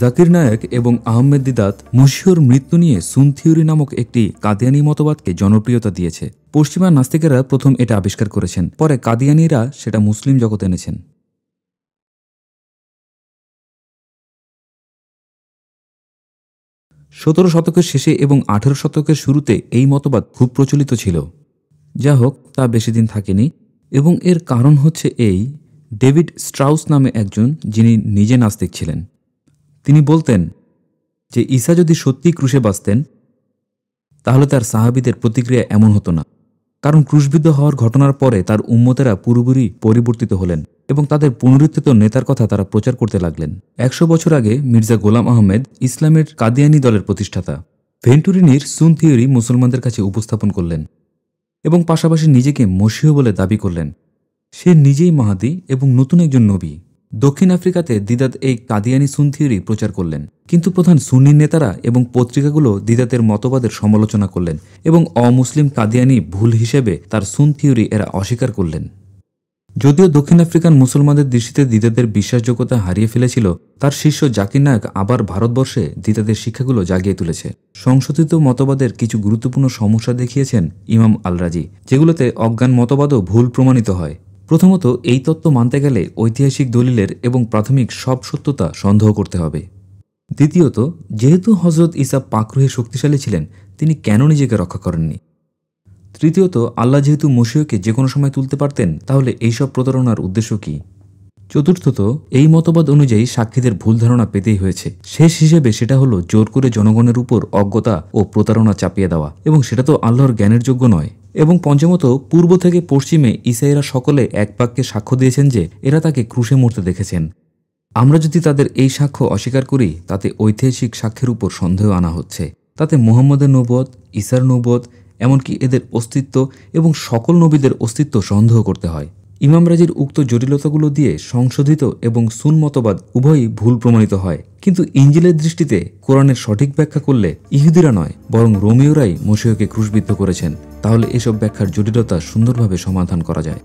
জাকির নায়েক এবং আহমেদ দিদাত মসিহর মৃত্যু নিয়ে সুন থিওরি নামক একটি কাদিয়ানি মতবাদকে জনপ্রিয়তা দিয়েছে পশ্চিমা নাস্তিকেরা প্রথম এটা আবিষ্কার করেছেন পরে কাদিয়ানিরা সেটা মুসলিম জগতে এনেছেন সতেরো শতকের শেষে এবং আঠেরো শতকের শুরুতে এই মতবাদ খুব প্রচলিত ছিল যা হোক তা বেশি দিন থাকেনি এবং এর কারণ হচ্ছে এই ডেভিড স্ট্রাউস নামে একজন যিনি নিজে নাস্তিক ছিলেন তিনি বলতেন যে ঈসা যদি সত্যি ক্রুশে বাঁচতেন তাহলে তার সাহাবিদের প্রতিক্রিয়া এমন হতো না কারণ ক্রুশবিদ্ধ হওয়ার ঘটনার পরে তার উম্মতেরা পুরোপুরি পরিবর্তিত হলেন এবং তাদের পুনরুত্থিত নেতার কথা তারা প্রচার করতে লাগলেন একশো বছর আগে মির্জা গোলাম আহমেদ ইসলামের কাদিয়ানি দলের প্রতিষ্ঠাতা ভেন্টুরিনির সুন থিওরি মুসলমানদের কাছে উপস্থাপন করলেন এবং পাশাপাশি নিজেকে মসিহ বলে দাবি করলেন সে নিজেই মাহাদি এবং নতুন একজন নবী দক্ষিণ আফ্রিকাতে দিদাত এই কাদিয়ানি সুন থিওরি প্রচার করলেন কিন্তু প্রধান সুন্নি নেতারা এবং পত্রিকাগুলো দিদাতের মতবাদের সমালোচনা করলেন এবং অমুসলিম কাদিয়ানি ভুল হিসেবে তার সুন থিওরি এরা অস্বীকার করলেন যদিও দক্ষিণ আফ্রিকান মুসলমানদের দৃষ্টিতে দিদাদের বিশ্বাসযোগ্যতা হারিয়ে ফেলেছিল তার শীর্ষ জাকির নায়ক আবার ভারতবর্ষে দিদাদের শিক্ষাগুলো জাগিয়ে তুলেছে সংশোধিত মতবাদের কিছু গুরুত্বপূর্ণ সমস্যা দেখিয়েছেন ইমাম আলরাজি যেগুলোতে অজ্ঞান মতবাদও ভুল প্রমাণিত হয় প্রথমত এই তত্ত্ব মানতে গেলে ঐতিহাসিক দলিলের এবং প্রাথমিক সব সত্যতা সন্দেহ করতে হবে দ্বিতীয়ত যেহেতু হজরত ইসা পাকরুহে শক্তিশালী ছিলেন তিনি কেন নিজেকে রক্ষা করেননি তৃতীয়ত আল্লাহ যেহেতু মসিহকে যে কোনো সময় তুলতে পারতেন তাহলে এইসব প্রতারণার উদ্দেশ্য কী চতুর্থত এই মতবাদ অনুযায়ী সাক্ষীদের ভুল ধারণা পেতেই হয়েছে শেষ হিসেবে সেটা হলো জোর করে জনগণের উপর অজ্ঞতা ও প্রতারণা চাপিয়ে দেওয়া এবং সেটা তো আল্লাহর জ্ঞানের যোগ্য নয় এবং পঞ্চমত পূর্ব থেকে পশ্চিমে ইসাইরা সকলে এক বাক্যে সাক্ষ্য দিয়েছেন যে এরা তাকে ক্রুশে মরতে দেখেছেন আমরা যদি তাদের এই সাক্ষ্য অস্বীকার করি তাতে ঐতিহাসিক সাক্ষ্যের উপর সন্দেহ আনা হচ্ছে তাতে মুহাম্মদের নৌবত ইসার নৌবত এমনকি এদের অস্তিত্ব এবং সকল নবীদের অস্তিত্ব সন্দেহ করতে হয় ইমাম রাজির উক্ত জটিলতাগুলো দিয়ে সংশোধিত এবং সুন মতবাদ উভয়ই ভুল প্রমাণিত হয় কিন্তু ইঞ্জিলের দৃষ্টিতে কোরআনের সঠিক ব্যাখ্যা করলে ইহুদিরা নয় বরং রোমিওরাই মশিয়কে ক্রুশবিদ্ধ করেছেন তাহলে এসব ব্যাখ্যার জটিলতা সুন্দরভাবে সমাধান করা যায়